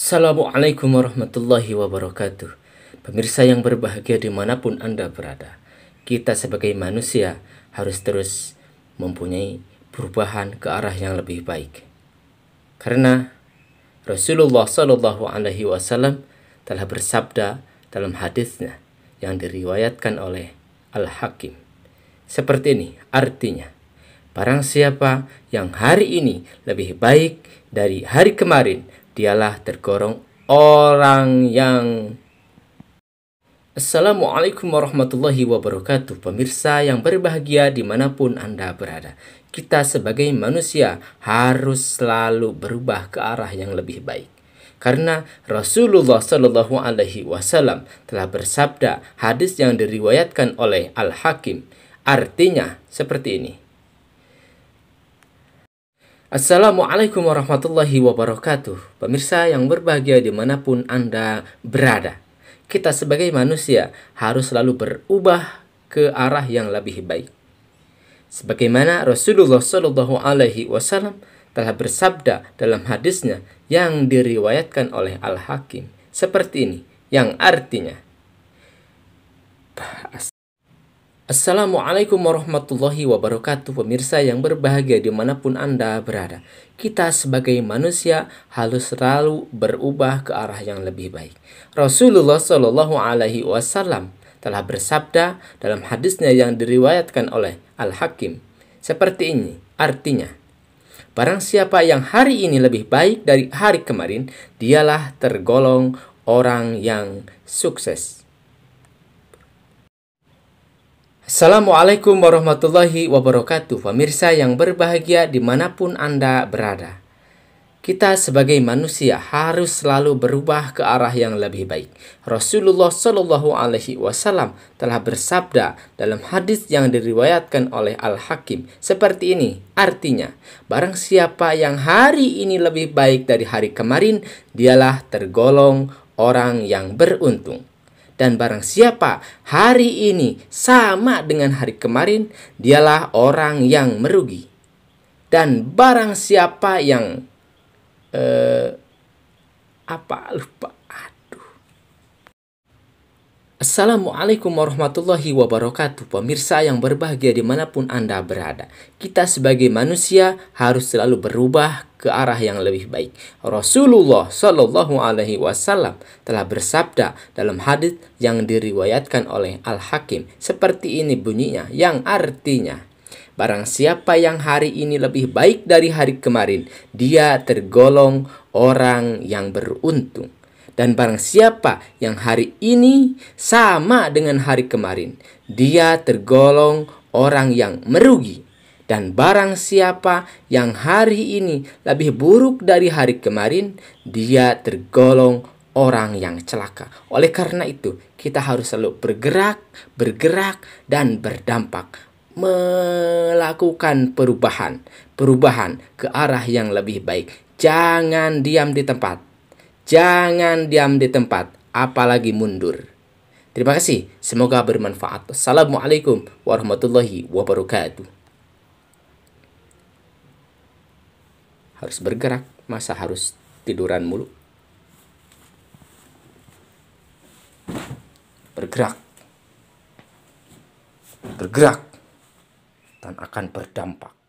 Assalamualaikum warahmatullahi wabarakatuh Pemirsa yang berbahagia dimanapun Anda berada Kita sebagai manusia harus terus mempunyai perubahan ke arah yang lebih baik Karena Rasulullah Shallallahu Alaihi Wasallam telah bersabda dalam hadisnya yang diriwayatkan oleh Al-Hakim Seperti ini artinya Barang siapa yang hari ini lebih baik dari hari kemarin dialah tergolong orang yang Assalamualaikum warahmatullahi wabarakatuh Pemirsa yang berbahagia dimanapun Anda berada Kita sebagai manusia harus selalu berubah ke arah yang lebih baik karena Rasulullah Shallallahu Alaihi Wasallam telah bersabda hadis yang diriwayatkan oleh Al Hakim artinya seperti ini Assalamualaikum warahmatullahi wabarakatuh Pemirsa yang berbahagia dimanapun Anda berada Kita sebagai manusia harus selalu berubah ke arah yang lebih baik Sebagaimana Rasulullah Shallallahu Alaihi Wasallam telah bersabda dalam hadisnya yang diriwayatkan oleh Al Hakim seperti ini, yang artinya Assalamualaikum warahmatullahi wabarakatuh Pemirsa yang berbahagia dimanapun Anda berada Kita sebagai manusia harus selalu berubah ke arah yang lebih baik Rasulullah Shallallahu Alaihi Wasallam telah bersabda dalam hadisnya yang diriwayatkan oleh Al-Hakim Seperti ini artinya Barang siapa yang hari ini lebih baik dari hari kemarin Dialah tergolong orang yang sukses Assalamualaikum warahmatullahi wabarakatuh Pemirsa yang berbahagia dimanapun Anda berada Kita sebagai manusia harus selalu berubah ke arah yang lebih baik Rasulullah Shallallahu Alaihi Wasallam telah bersabda dalam hadis yang diriwayatkan oleh Al-Hakim Seperti ini artinya Barang siapa yang hari ini lebih baik dari hari kemarin Dialah tergolong orang yang beruntung dan barang siapa hari ini sama dengan hari kemarin, dialah orang yang merugi. Dan barang siapa yang eh, apa lupa Assalamualaikum warahmatullahi wabarakatuh Pemirsa yang berbahagia dimanapun Anda berada Kita sebagai manusia harus selalu berubah ke arah yang lebih baik Rasulullah Shallallahu Alaihi Wasallam telah bersabda dalam hadis yang diriwayatkan oleh Al-Hakim Seperti ini bunyinya yang artinya Barang siapa yang hari ini lebih baik dari hari kemarin Dia tergolong orang yang beruntung dan barang siapa yang hari ini sama dengan hari kemarin, dia tergolong orang yang merugi. Dan barang siapa yang hari ini lebih buruk dari hari kemarin, dia tergolong orang yang celaka. Oleh karena itu, kita harus selalu bergerak, bergerak, dan berdampak melakukan perubahan, perubahan ke arah yang lebih baik. Jangan diam di tempat. Jangan diam di tempat, apalagi mundur. Terima kasih, semoga bermanfaat. Assalamualaikum warahmatullahi wabarakatuh. Harus bergerak, masa harus tiduran mulu? Bergerak. Bergerak. Dan akan berdampak.